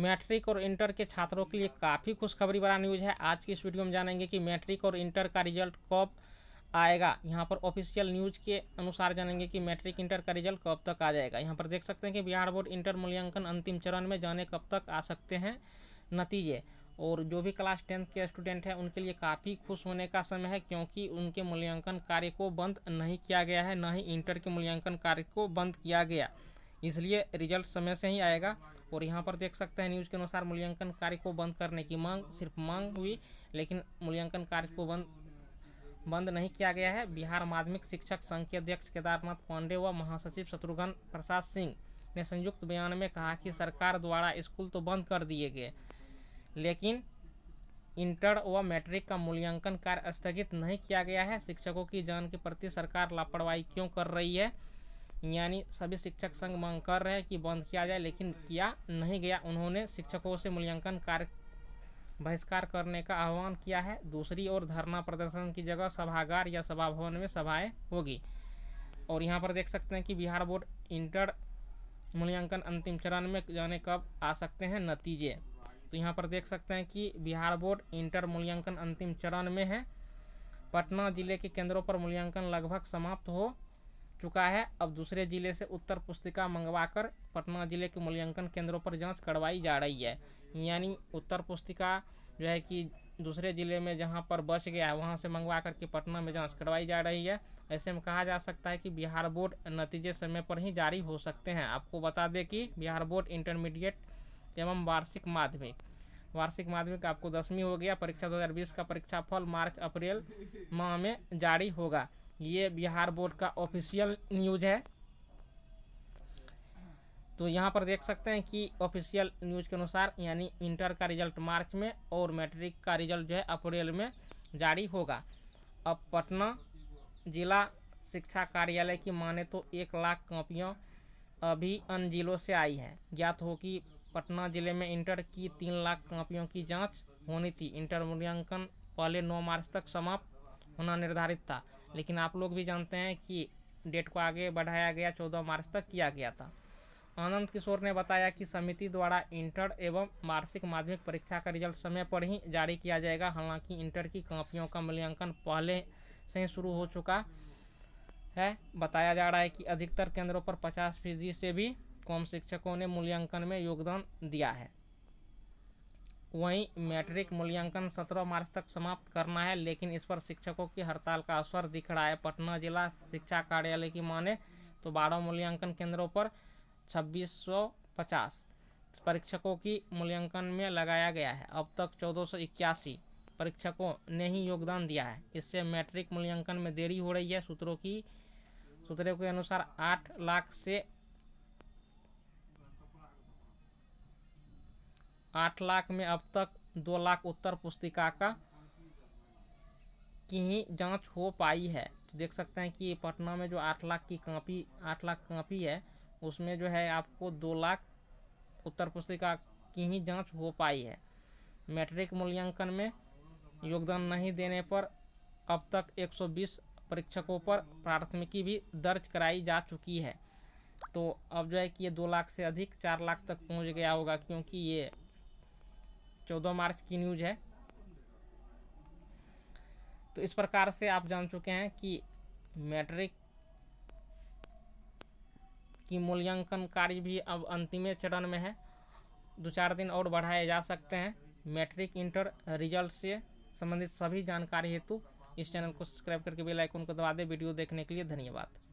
matric और inter के छात्रों के लिए काफ़ी खुशखबरी वाला न्यूज़ है आज की इस वीडियो में जानेंगे कि मैट्रिक और इंटर का रिजल्ट कब आएगा यहाँ पर ऑफिशियल न्यूज़ के अनुसार जानेंगे कि मैट्रिक इंटर का रिजल्ट कब तक आ जाएगा यहाँ पर देख सकते हैं कि बिहार बोर्ड इंटर मूल्यांकन अंतिम चरण में जाने कब तक आ सकते हैं नतीजे और जो भी क्लास टेंथ के स्टूडेंट हैं उनके लिए काफ़ी खुश होने का समय है क्योंकि उनके मूल्यांकन कार्य को बंद नहीं किया गया है न ही इंटर के मूल्यांकन कार्य को बंद किया गया इसलिए रिजल्ट समय से ही आएगा और यहाँ पर देख सकते हैं न्यूज़ के अनुसार मूल्यांकन कार्य को बंद करने की मांग सिर्फ मांग हुई लेकिन मूल्यांकन कार्य को बंद बंद नहीं किया गया है बिहार माध्यमिक शिक्षक संघ के अध्यक्ष केदारनाथ पांडे व महासचिव शत्रुघ्न प्रसाद सिंह ने संयुक्त बयान में कहा कि सरकार द्वारा स्कूल तो बंद कर दिए गए लेकिन इंटर व मैट्रिक का मूल्यांकन कार्य स्थगित नहीं किया गया है शिक्षकों की जान के प्रति सरकार लापरवाही क्यों कर रही है यानी सभी शिक्षक संघ मांग कर रहे हैं कि बंद किया जाए लेकिन किया नहीं गया उन्होंने शिक्षकों से मूल्यांकन कार्य बहिष्कार करने का आह्वान किया है दूसरी ओर धरना प्रदर्शन की जगह सभागार या सभा भवन में सभाएं होगी और यहाँ पर देख सकते हैं कि बिहार बोर्ड इंटर मूल्यांकन अंतिम चरण में जाने कब आ सकते हैं नतीजे तो यहाँ पर देख सकते हैं कि बिहार बोर्ड इंटर मूल्यांकन अंतिम चरण में है पटना जिले के केंद्रों पर मूल्यांकन लगभग समाप्त हो चुका है अब दूसरे जिले से उत्तर पुस्तिका मंगवाकर पटना जिले के मूल्यांकन केंद्रों पर जांच करवाई जा रही है यानी उत्तर पुस्तिका जो है कि दूसरे ज़िले में जहाँ पर बच गया है वहाँ से मंगवा करके पटना में जांच करवाई जा रही है ऐसे में कहा जा सकता है कि बिहार बोर्ड नतीजे समय पर ही जारी हो सकते हैं आपको बता दें कि बिहार बोर्ड इंटरमीडिएट एवं वार्षिक माध्यमिक वार्षिक माध्यमिक आपको दसवीं हो गया परीक्षा 2020 का परीक्षा फल मार्च अप्रैल माह में जारी होगा ये बिहार बोर्ड का ऑफिशियल न्यूज़ है तो यहाँ पर देख सकते हैं कि ऑफिशियल न्यूज़ के अनुसार यानी इंटर का रिजल्ट मार्च में और मैट्रिक का रिजल्ट जो है अप्रैल में जारी होगा अब पटना जिला शिक्षा कार्यालय की माने तो एक लाख कॉपियाँ अभी अन्य जिलों से आई है ज्ञात हो कि पटना ज़िले में इंटर की तीन लाख कॉपियों की जांच होनी थी इंटर मूल्यांकन पहले नौ मार्च तक समाप्त होना निर्धारित था लेकिन आप लोग भी जानते हैं कि डेट को आगे बढ़ाया गया चौदह मार्च तक किया गया था आनंद किशोर ने बताया कि समिति द्वारा इंटर एवं वार्षिक माध्यमिक परीक्षा का रिजल्ट समय पर ही जारी किया जाएगा हालांकि इंटर की कॉपियों का मूल्यांकन पहले से ही शुरू हो चुका है बताया जा रहा है कि अधिकतर केंद्रों पर पचास फीसदी से भी कम शिक्षकों ने मूल्यांकन में योगदान दिया है वहीं मैट्रिक मूल्यांकन सत्रह मार्च तक समाप्त करना है लेकिन इस पर शिक्षकों की हड़ताल का असर दिख रहा है पटना जिला शिक्षा कार्यालय की माने तो बारह मूल्यांकन केंद्रों पर छब्बीस पचास परीक्षकों की मूल्यांकन में लगाया गया है अब तक चौदह सौ इक्यासी परीक्षकों ने ही योगदान दिया है इससे मैट्रिक मूल्यांकन में देरी हो रही है सूत्रों की सूत्रों के अनुसार आठ लाख से आठ लाख में अब तक दो लाख उत्तर पुस्तिका का की ही जाँच हो पाई है तो देख सकते हैं कि पटना में जो आठ लाख की कापी आठ लाख कापी है उसमें जो है आपको दो लाख उत्तर पुस्तिका की ही जांच हो पाई है मैट्रिक मूल्यांकन में योगदान नहीं देने पर अब तक 120 परीक्षकों पर प्राथमिकी भी दर्ज कराई जा चुकी है तो अब जो है कि ये दो लाख से अधिक चार लाख तक पहुंच गया होगा क्योंकि ये चौदह मार्च की न्यूज है तो इस प्रकार से आप जान चुके हैं कि मैट्रिक की मूल्यांकन कार्य भी अब अंतिम चरण में है दो चार दिन और बढ़ाए जा सकते हैं मैट्रिक इंटर रिजल्ट से संबंधित सभी जानकारी हेतु इस चैनल को सब्सक्राइब करके बेल आइकन को दबा दें वीडियो देखने के लिए धन्यवाद